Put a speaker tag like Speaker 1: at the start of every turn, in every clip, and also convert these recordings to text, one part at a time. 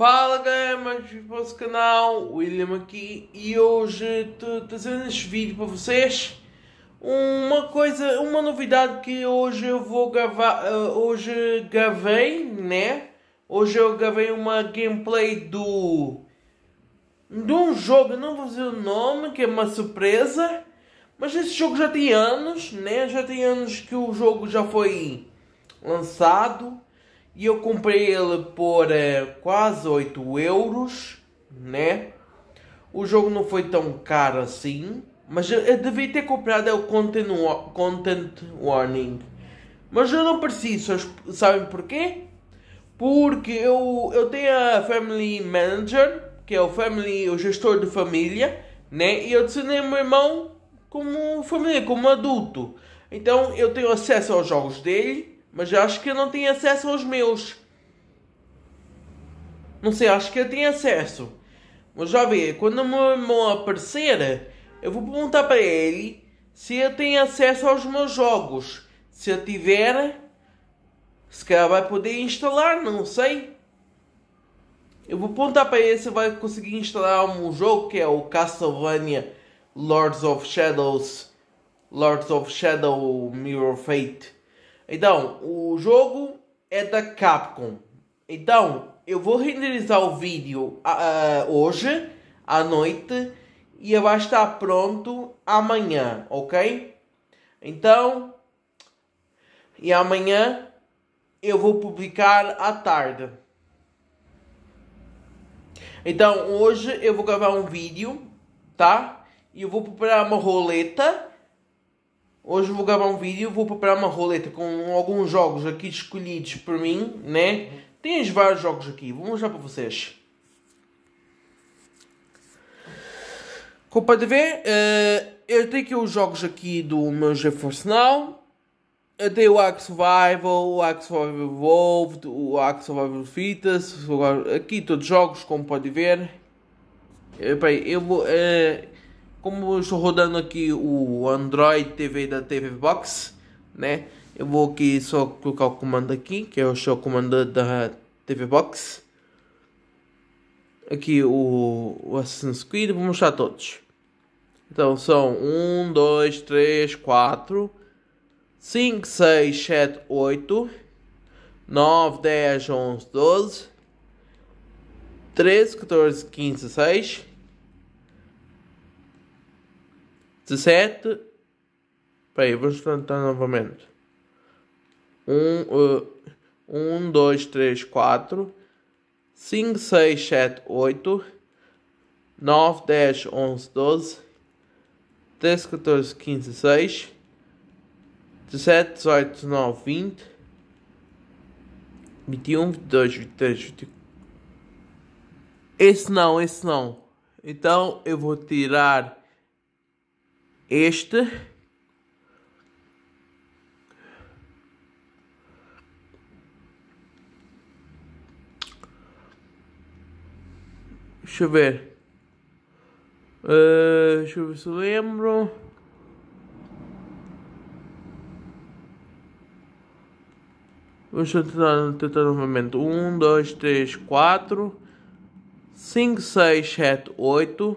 Speaker 1: Fala galera, mais bem-vindos canal, William aqui e hoje estou trazendo este vídeo para vocês uma coisa, uma novidade que hoje eu vou gravar, uh, hoje gravei, né? Hoje eu gravei uma gameplay do de um jogo, não vou dizer o nome, que é uma surpresa, mas esse jogo já tem anos, né? Já tem anos que o jogo já foi lançado e eu comprei ele por uh, quase 8 euros, né? O jogo não foi tão caro assim. Mas eu, eu devia ter comprado é o content, content Warning. Mas eu não preciso, sabem porquê? Porque eu, eu tenho a Family Manager, que é o, family, o gestor de família, né? E eu adicionei meu irmão como família, como adulto. Então eu tenho acesso aos jogos dele mas acho que eu não tenho acesso aos meus. Não sei, acho que eu tenho acesso. Mas já vê, quando o meu irmão aparecer, eu vou perguntar para ele se ele tem acesso aos meus jogos. Se eu tiver, se calhar vai poder instalar, não sei. Eu vou perguntar para ele se vai conseguir instalar um jogo que é o Castlevania Lords of Shadows. Lords of Shadow Mirror Fate. Então, o jogo é da Capcom. Então, eu vou renderizar o vídeo uh, hoje, à noite, e vai estar tá pronto amanhã, ok? Então, e amanhã eu vou publicar à tarde. Então, hoje eu vou gravar um vídeo, tá? E eu vou preparar uma roleta Hoje vou gravar um vídeo, vou preparar uma roleta com alguns jogos aqui escolhidos por mim, né? Tens vários jogos aqui, vou mostrar para vocês. Como pode ver, uh, eu tenho aqui os jogos aqui do meu GeForce Now. Eu tenho o Ark Survival, o Ark Survival Evolved, o Ark Survival Fitas, aqui todos os jogos, como pode ver. Uh, peraí, eu vou... Uh, como eu estou rodando aqui o Android TV da TV Box, né? Eu vou aqui só colocar o comando aqui, que é o seu comando da TV Box. Aqui o, o Assassin's Creed, vou mostrar todos. Então são 1, 2, 3, 4, 5, 6, 7, 8, 9, 10, 11, 12, 13, 14, 15, 16, 17. Peraí, vamos tentar novamente. 1, 1, 2, 3, 4, 5, 6, 7, 8, 9, 10, 11, 12, 13, 14, 15, 6, 17, 18, 19, 20, 21, 22, 23, 24. Esse não, esse não. Então eu vou tirar este deixa eu ver uh, deixa eu ver se lembro Vamos tentar, tentar novamente. um, dois, três, quatro, cinco, seis, sete, oito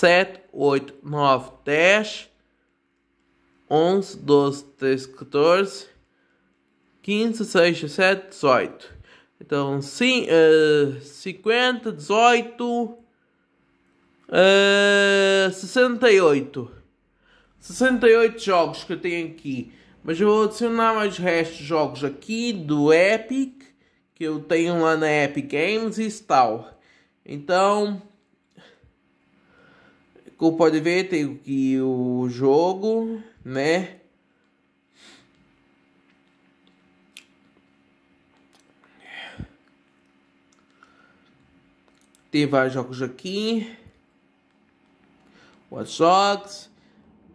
Speaker 1: 7, 8, 9, 10, 11, 12, 13, 14, 15, 16, 17, 18. Então, sim, uh, 50, 18, uh, 68. 68 jogos que eu tenho aqui. Mas eu vou adicionar mais restos de jogos aqui do Epic, que eu tenho lá na Epic Games e tal. Então, como pode ver, tem que o jogo, né? Tem vários jogos aqui. o Dogs.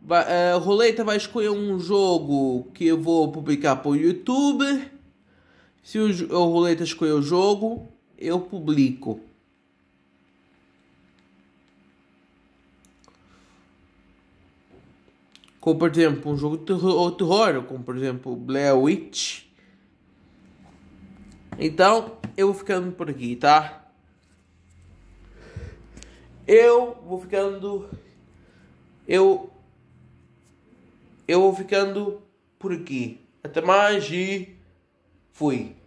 Speaker 1: Vai, é, Roleta vai escolher um jogo que eu vou publicar para o YouTube. Se o, o Roleta escolher o jogo, eu publico. como por exemplo um jogo de terror, como por exemplo Blair Witch. Então, eu vou ficando por aqui, tá? Eu vou ficando. Eu. Eu vou ficando por aqui. Até mais e. Fui.